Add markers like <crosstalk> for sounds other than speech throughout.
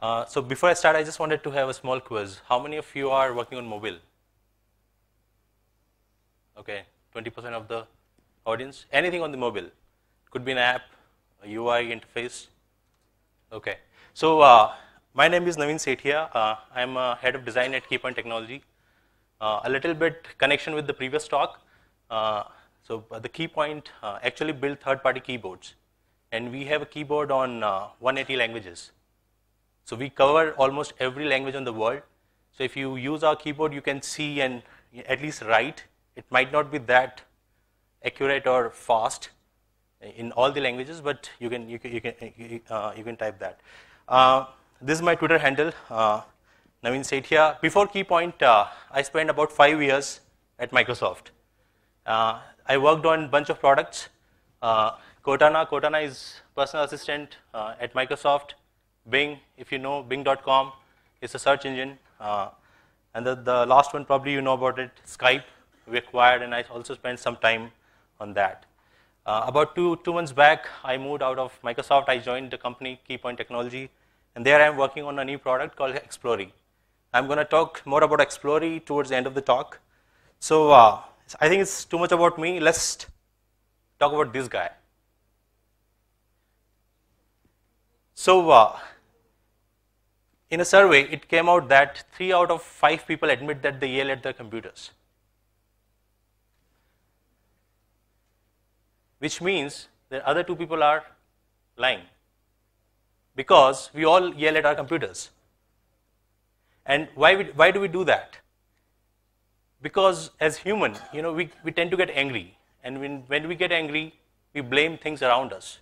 Uh, so before I start, I just wanted to have a small quiz. How many of you are working on mobile? Okay, 20% of the audience. Anything on the mobile. Could be an app, a UI interface. Okay. So uh, my name is Naveen Sethia. Uh, I'm a uh, head of design at Keypoint Technology. Uh, a little bit connection with the previous talk. Uh, so the Keypoint actually build third-party keyboards. And we have a keyboard on 180 languages. So we cover almost every language in the world. So if you use our keyboard, you can see and at least write. It might not be that accurate or fast in all the languages, but you can you can you can, uh, you can type that. Uh, this is my Twitter handle, uh, Naveen Sethia. Before Keypoint, uh, I spent about five years at Microsoft. Uh, I worked on a bunch of products. Uh, Cortana, Cortana is personal assistant uh, at Microsoft. Bing, if you know, bing.com is a search engine. Uh, and the, the last one, probably you know about it, Skype, we acquired, and I also spent some time on that. Uh, about two, two months back, I moved out of Microsoft. I joined the company Keypoint Technology, and there I'm working on a new product called Explory. I'm going to talk more about Explory towards the end of the talk. So uh, I think it's too much about me. Let's talk about this guy. So uh, in a survey, it came out that three out of five people admit that they yell at their computers. Which means the other two people are lying because we all yell at our computers. And why, we, why do we do that? Because as human, you know, we, we tend to get angry. And when, when we get angry, we blame things around us.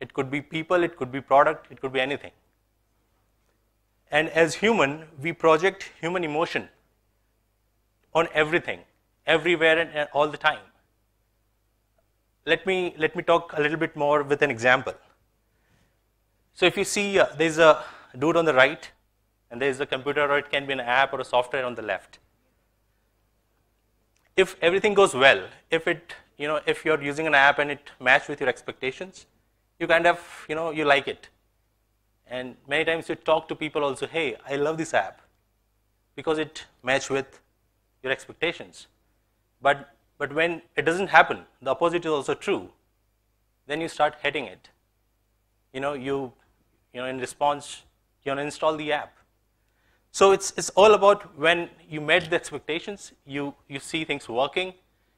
It could be people, it could be product, it could be anything. And as human, we project human emotion on everything, everywhere and all the time. Let me, let me talk a little bit more with an example. So if you see, uh, there's a dude on the right, and there's a computer, or it can be an app or a software on the left. If everything goes well, if it, you know, if you're using an app and it matches with your expectations, you kind of, you know, you like it. And many times you talk to people also, hey, I love this app because it match with your expectations. But, but when it doesn't happen, the opposite is also true, then you start hating it. You know, you, you know, in response, you uninstall the app. So it's, it's all about when you met the expectations, you, you see things working.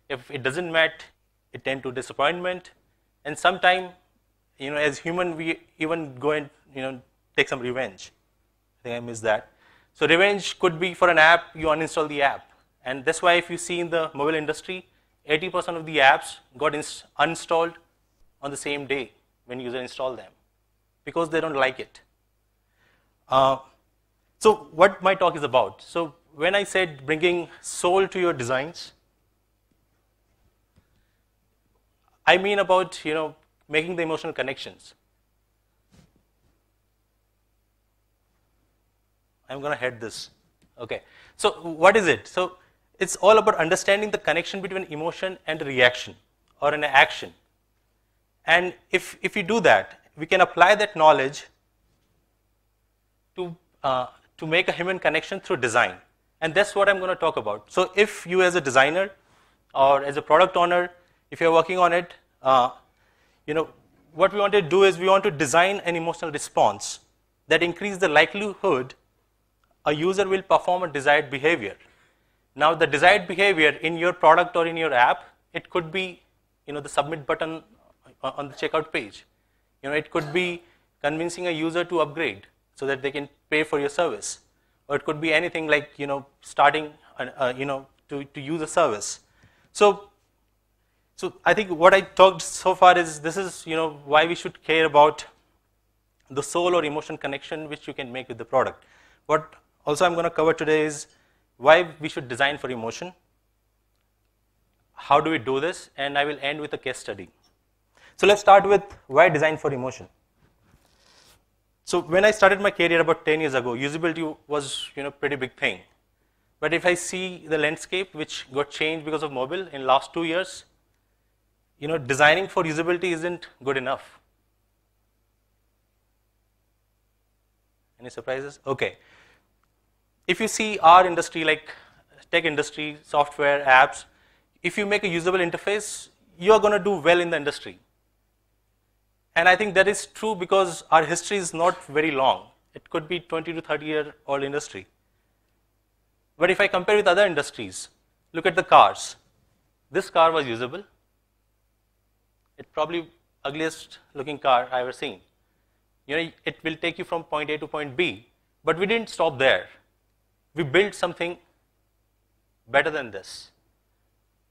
If it doesn't match, it tend to disappointment. And sometime you know, as human, we even go and you know take some revenge. I think I missed that. So revenge could be for an app, you uninstall the app, and that's why if you see in the mobile industry, 80% of the apps got uninstalled on the same day when user install them because they don't like it. Uh, so what my talk is about. So when I said bringing soul to your designs, I mean about you know making the emotional connections. I'm going to head this. Okay. So what is it? So it's all about understanding the connection between emotion and reaction or an action. And if, if we do that, we can apply that knowledge to, uh, to make a human connection through design. And that's what I'm going to talk about. So if you as a designer or as a product owner, if you're working on it, uh, you know, what we want to do is we want to design an emotional response that increase the likelihood a user will perform a desired behavior. Now, the desired behavior in your product or in your app, it could be, you know, the submit button on the checkout page. You know, it could be convincing a user to upgrade so that they can pay for your service, or it could be anything like, you know, starting, uh, you know, to, to use a service. So so I think what I talked so far is this is you know why we should care about the soul or emotion connection which you can make with the product. What also I'm going to cover today is why we should design for emotion, how do we do this, and I will end with a case study. So let's start with why design for emotion. So when I started my career about 10 years ago, usability was you know pretty big thing. But if I see the landscape which got changed because of mobile in last two years, you know, designing for usability isn't good enough. Any surprises? Okay. If you see our industry, like tech industry, software, apps, if you make a usable interface, you're going to do well in the industry. And I think that is true because our history is not very long. It could be 20 to 30 year old industry. But if I compare with other industries, look at the cars. This car was usable. It's probably ugliest looking car I ever seen. You know, it will take you from point A to point B, but we didn't stop there. We built something better than this.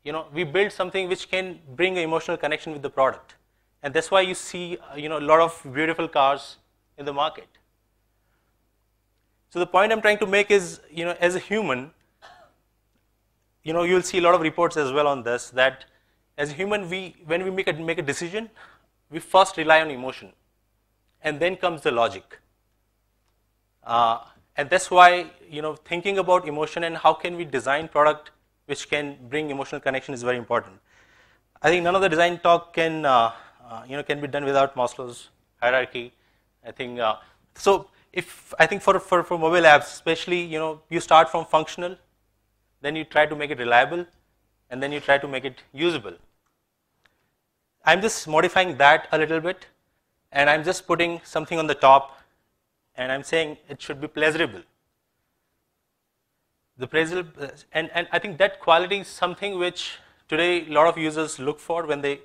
You know, we built something which can bring an emotional connection with the product. And that's why you see, uh, you know, a lot of beautiful cars in the market. So the point I'm trying to make is, you know, as a human, you know, you'll see a lot of reports as well on this that as a human, we, when we make a, make a decision, we first rely on emotion, and then comes the logic. Uh, and that's why you know thinking about emotion and how can we design product which can bring emotional connection is very important. I think none of the design talk can uh, uh, you know can be done without Maslow's hierarchy. I think uh, so. If I think for, for for mobile apps, especially you know you start from functional, then you try to make it reliable, and then you try to make it usable. I am just modifying that a little bit and I am just putting something on the top and I am saying it should be pleasurable. The pleasurable and, and I think that quality is something which today a lot of users look for when they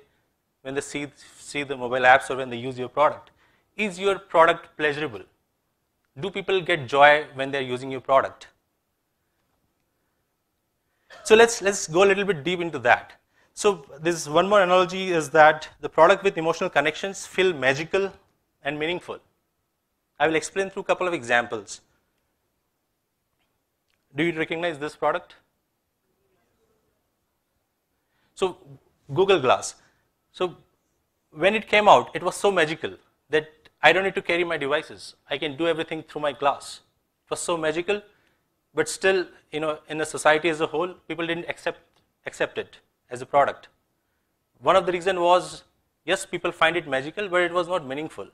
when they see, see the mobile apps or when they use your product. Is your product pleasurable? Do people get joy when they are using your product? So let's, let's go a little bit deep into that. So this one more analogy is that the product with emotional connections feel magical and meaningful. I will explain through a couple of examples. Do you recognize this product? So Google Glass. So when it came out, it was so magical that I don't need to carry my devices. I can do everything through my glass. It was so magical but still, you know, in the society as a whole, people didn't accept, accept it as a product. One of the reason was, yes, people find it magical, but it was not meaningful.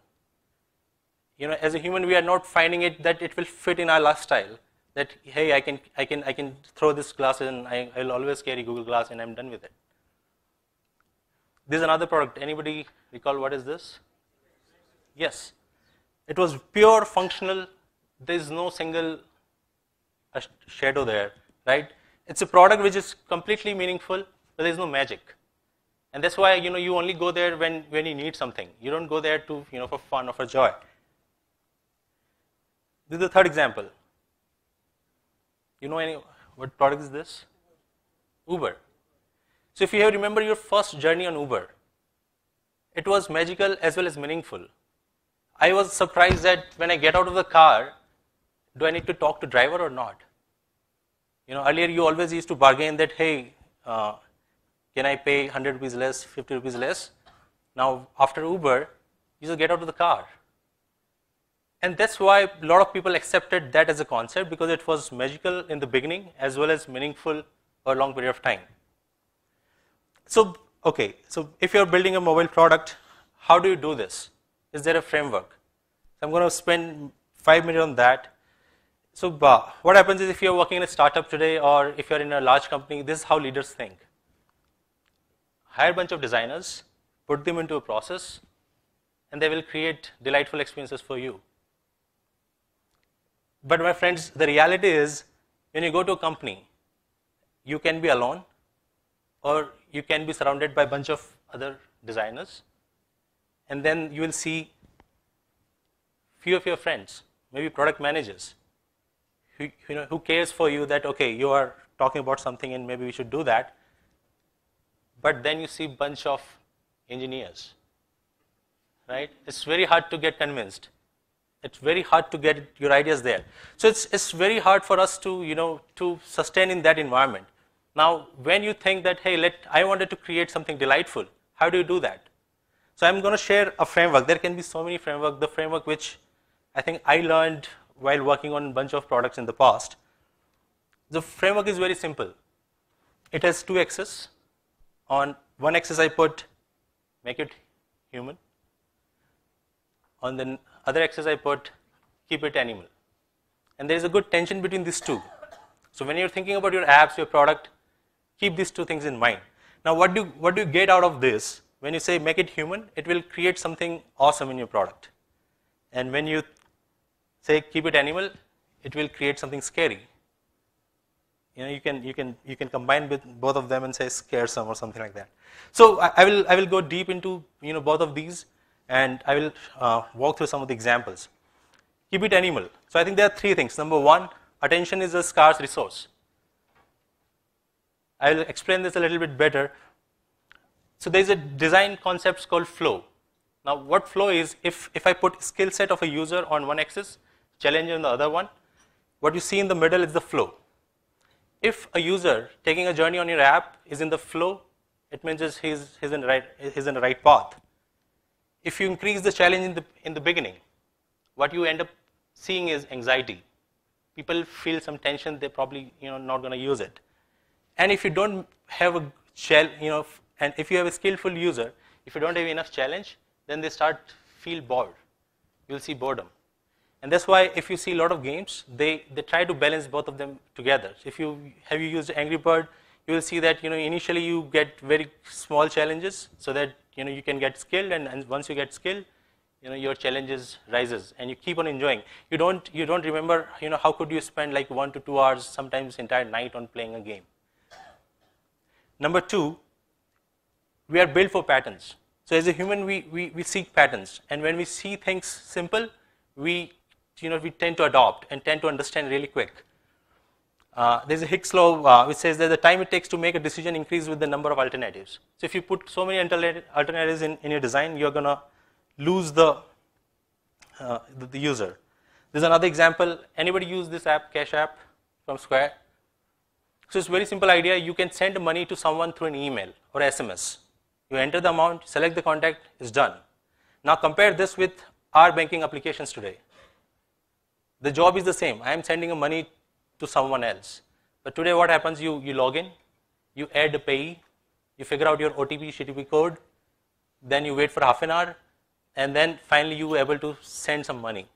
You know, as a human, we are not finding it that it will fit in our lifestyle. That hey, I can, I can, I can throw this glass and I, I will always carry Google Glass, and I'm done with it. This is another product. Anybody recall what is this? Yes, it was pure functional. There is no single a shadow there, right? It's a product which is completely meaningful, but there's no magic. And that's why, you know, you only go there when, when you need something. You don't go there to, you know, for fun or for joy. This is the third example. You know any, what product is this? Uber. So if you have remember your first journey on Uber, it was magical as well as meaningful. I was surprised that when I get out of the car, do I need to talk to driver or not? You know, earlier you always used to bargain that, hey, uh, can I pay 100 rupees less, 50 rupees less? Now, after Uber, you just get out of the car. And that's why a lot of people accepted that as a concept because it was magical in the beginning as well as meaningful for a long period of time. So, okay, so if you're building a mobile product, how do you do this? Is there a framework? I'm going to spend five minutes on that. So what happens is if you're working in a startup today or if you're in a large company, this is how leaders think. Hire a bunch of designers, put them into a process, and they will create delightful experiences for you. But my friends, the reality is when you go to a company, you can be alone or you can be surrounded by a bunch of other designers. And then you will see few of your friends, maybe product managers, who, you know, who cares for you that, okay, you are talking about something and maybe we should do that. But then you see bunch of engineers, right? It's very hard to get convinced. It's very hard to get your ideas there. So it's, it's very hard for us to, you know, to sustain in that environment. Now, when you think that, hey, let, I wanted to create something delightful, how do you do that? So I'm going to share a framework. There can be so many frameworks. The framework which I think I learned while working on a bunch of products in the past. The framework is very simple. It has two axes. On one axis I put make it human. On the other axis I put keep it animal. And there is a good tension between these two. So when you're thinking about your apps, your product, keep these two things in mind. Now what do, you, what do you get out of this? When you say make it human, it will create something awesome in your product. And when you say keep it animal, it will create something scary. You know, you can you can you can combine with both of them and say scaresome or something like that. So I, I will I will go deep into you know both of these, and I will uh, walk through some of the examples. Keep it animal. So I think there are three things. Number one, attention is a scarce resource. I will explain this a little bit better. So there is a design concept called flow. Now what flow is, if, if I put skill set of a user on one axis challenge in the other one. What you see in the middle is the flow. If a user taking a journey on your app is in the flow, it means he's, he's, in, the right, he's in the right path. If you increase the challenge in the, in the beginning, what you end up seeing is anxiety. People feel some tension, they're probably you know, not going to use it. And if you don't have a shell, you know, and if you have a skillful user, if you don't have enough challenge, then they start feel bored. You'll see boredom. And that's why if you see a lot of games, they, they try to balance both of them together. If you have you used Angry Bird, you will see that you know initially you get very small challenges so that you know you can get skilled and, and once you get skilled, you know your challenges rises and you keep on enjoying. You don't you don't remember you know how could you spend like one to two hours sometimes entire night on playing a game. Number two, we are built for patterns. So as a human, we, we, we seek patterns. And when we see things simple, we you know, we tend to adopt and tend to understand really quick. Uh, there's a Higgs law uh, which says that the time it takes to make a decision increases with the number of alternatives. So if you put so many alternatives in, in your design, you're going to lose the, uh, the, the, user. There's another example. Anybody use this app, Cash App from Square? So it's very simple idea. You can send money to someone through an email or SMS. You enter the amount, select the contact, it's done. Now compare this with our banking applications today. The job is the same. I am sending a money to someone else. But today what happens, you, you log in, you add a payee, you figure out your OTP, OTP code, then you wait for half an hour, and then finally you able to send some money.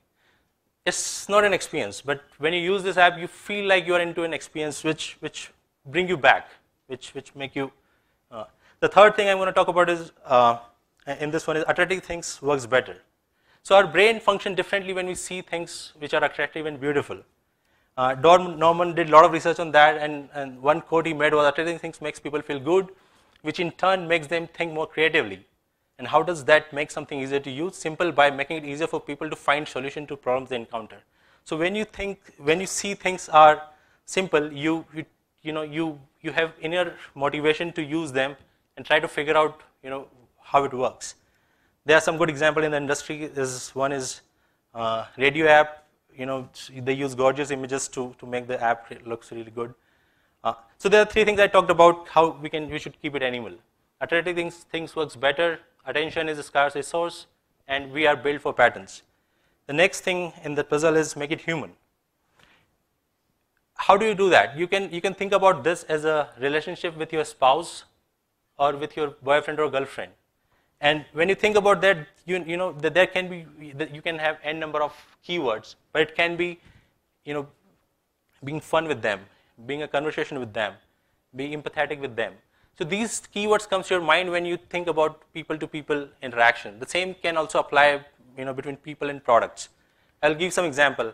It's not an experience, but when you use this app, you feel like you are into an experience which, which bring you back, which, which make you. Uh. The third thing I'm going to talk about is, uh, in this one is, attractive things works better. So our brain functions differently when we see things which are attractive and beautiful. Uh, Norman did a lot of research on that and, and one quote he made was attracting things makes people feel good, which in turn makes them think more creatively. And how does that make something easier to use? Simple by making it easier for people to find solution to problems they encounter. So when you think, when you see things are simple, you, you, you know, you, you have inner motivation to use them and try to figure out, you know, how it works there are some good examples in the industry This one is uh, radio app you know they use gorgeous images to, to make the app looks really good uh, so there are three things I talked about how we can we should keep it animal attractive things things works better attention is a scarce resource and we are built for patterns the next thing in the puzzle is make it human how do you do that you can you can think about this as a relationship with your spouse or with your boyfriend or girlfriend and when you think about that, you, you know that there can be that you can have n number of keywords, but it can be, you know, being fun with them, being a conversation with them, being empathetic with them. So these keywords comes to your mind when you think about people-to-people -people interaction. The same can also apply, you know, between people and products. I'll give some example.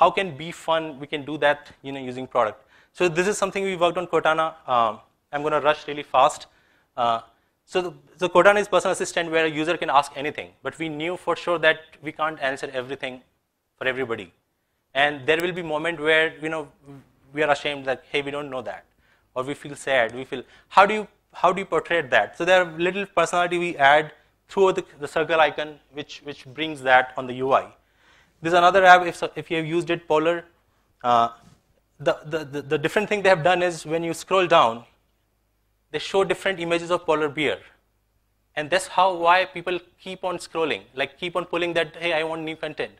How can be fun? We can do that, you know, using product. So this is something we worked on Cortana. Um, I'm going to rush really fast. Uh, so the, the is personal assistant where a user can ask anything, but we knew for sure that we can't answer everything for everybody. And there will be moment where, you know, we are ashamed that, hey, we don't know that. Or we feel sad, we feel, how do you, how do you portray that? So there are little personality we add through the, the circle icon, which, which brings that on the UI. This is another app, if, if you have used it, Polar, uh, the, the, the, the different thing they have done is when you scroll down, they show different images of polar bear. And that's how why people keep on scrolling, like keep on pulling that, hey, I want new content.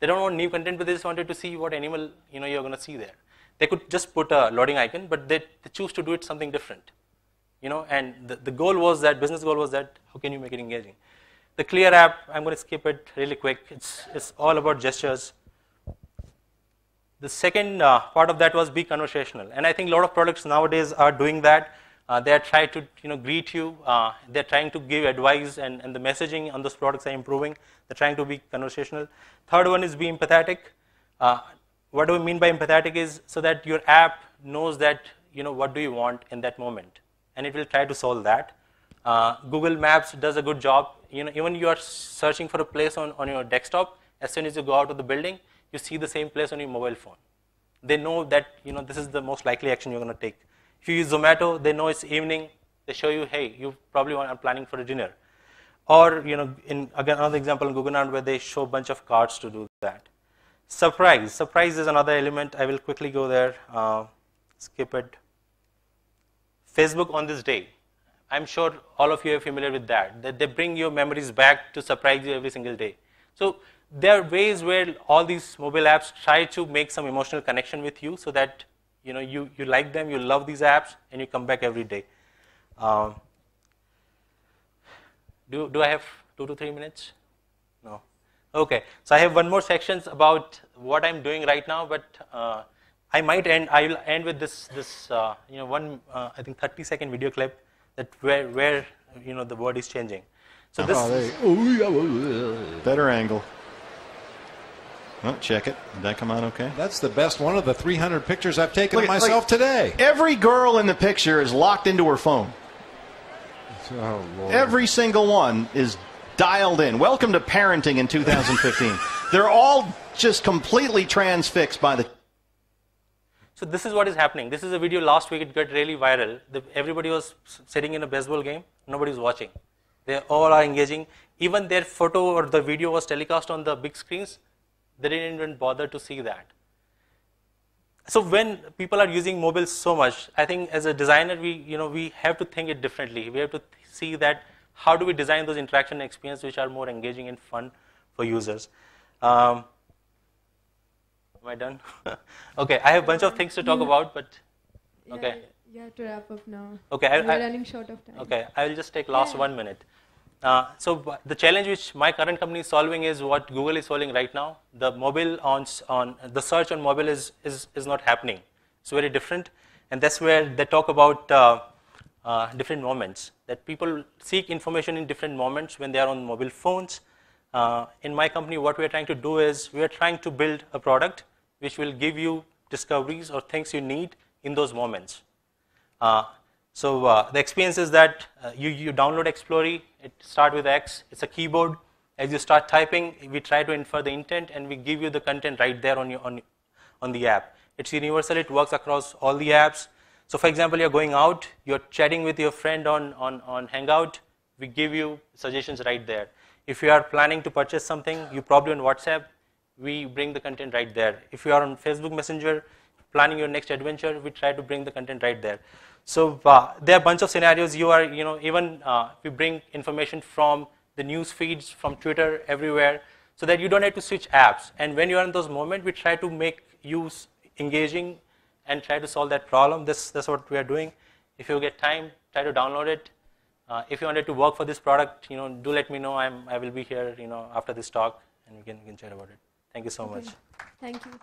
They don't want new content, but they just wanted to see what animal you know you're gonna see there. They could just put a loading icon, but they, they choose to do it something different. You know, and the, the goal was that business goal was that how can you make it engaging? The clear app, I'm gonna skip it really quick. It's it's all about gestures. The second uh, part of that was be conversational. And I think a lot of products nowadays are doing that. Uh, they try to you know, greet you. Uh, they're trying to give advice, and, and the messaging on those products are improving. They're trying to be conversational. Third one is be empathetic. Uh, what do we mean by empathetic is so that your app knows that you know what do you want in that moment, and it will try to solve that. Uh, Google Maps does a good job. You know, even you are searching for a place on, on your desktop, as soon as you go out of the building, you see the same place on your mobile phone. They know that you know this is the most likely action you're going to take. If you use Zomato, they know it's evening. They show you, hey, you probably are planning for a dinner. Or, you know, in again, another example in Guggenheim where they show a bunch of cards to do that. Surprise. Surprise is another element. I will quickly go there, uh, skip it. Facebook on this day. I'm sure all of you are familiar with that, that they bring your memories back to surprise you every single day. So there are ways where all these mobile apps try to make some emotional connection with you so that you know you, you like them you love these apps and you come back every day um, do, do i have two to three minutes no okay so i have one more sections about what i'm doing right now but uh, i might end i'll end with this this uh, you know one uh, i think 30 second video clip that where where you know the world is changing so this uh-huh. better angle Oh, check it. Did that come out okay? That's the best one of the 300 pictures I've taken Look, of myself today. Every girl in the picture is locked into her phone. Oh, Lord. Every single one is dialed in. Welcome to parenting in 2015. <laughs> They're all just completely transfixed by the. So this is what is happening. This is a video last week. It got really viral. The, everybody was sitting in a baseball game. Nobody's watching. They all are engaging. Even their photo or the video was telecast on the big screens. They didn't even bother to see that. So when people are using mobile so much, I think as a designer, we, you know, we have to think it differently. We have to see that how do we design those interaction experiences which are more engaging and fun for users. Um, am I done? <laughs> okay, I have a bunch of things to talk yeah. about, but okay. Yeah, have to wrap up now. Okay, I, I, running short of time. Okay, I will just take last yeah. one minute. Uh, so the challenge which my current company is solving is what Google is solving right now. The mobile on, on the search on mobile is, is, is not happening. It's very different. And that's where they talk about uh, uh, different moments, that people seek information in different moments when they are on mobile phones. Uh, in my company, what we are trying to do is we are trying to build a product which will give you discoveries or things you need in those moments. Uh, so uh, the experience is that uh, you, you download Explory. it start with X, it's a keyboard. As you start typing, we try to infer the intent and we give you the content right there on, your, on, on the app. It's universal, it works across all the apps. So for example, you're going out, you're chatting with your friend on, on, on Hangout, we give you suggestions right there. If you are planning to purchase something, you probably on WhatsApp, we bring the content right there. If you are on Facebook Messenger, planning your next adventure, we try to bring the content right there. So uh, there are a bunch of scenarios. You are, you know, even uh, we bring information from the news feeds, from Twitter, everywhere, so that you don't have to switch apps. And when you are in those moments, we try to make use engaging and try to solve that problem. This, that's what we are doing. If you get time, try to download it. Uh, if you wanted to work for this product, you know, do let me know. I'm, I will be here, you know, after this talk, and we can, we can chat about it. Thank you so okay. much. Thank you.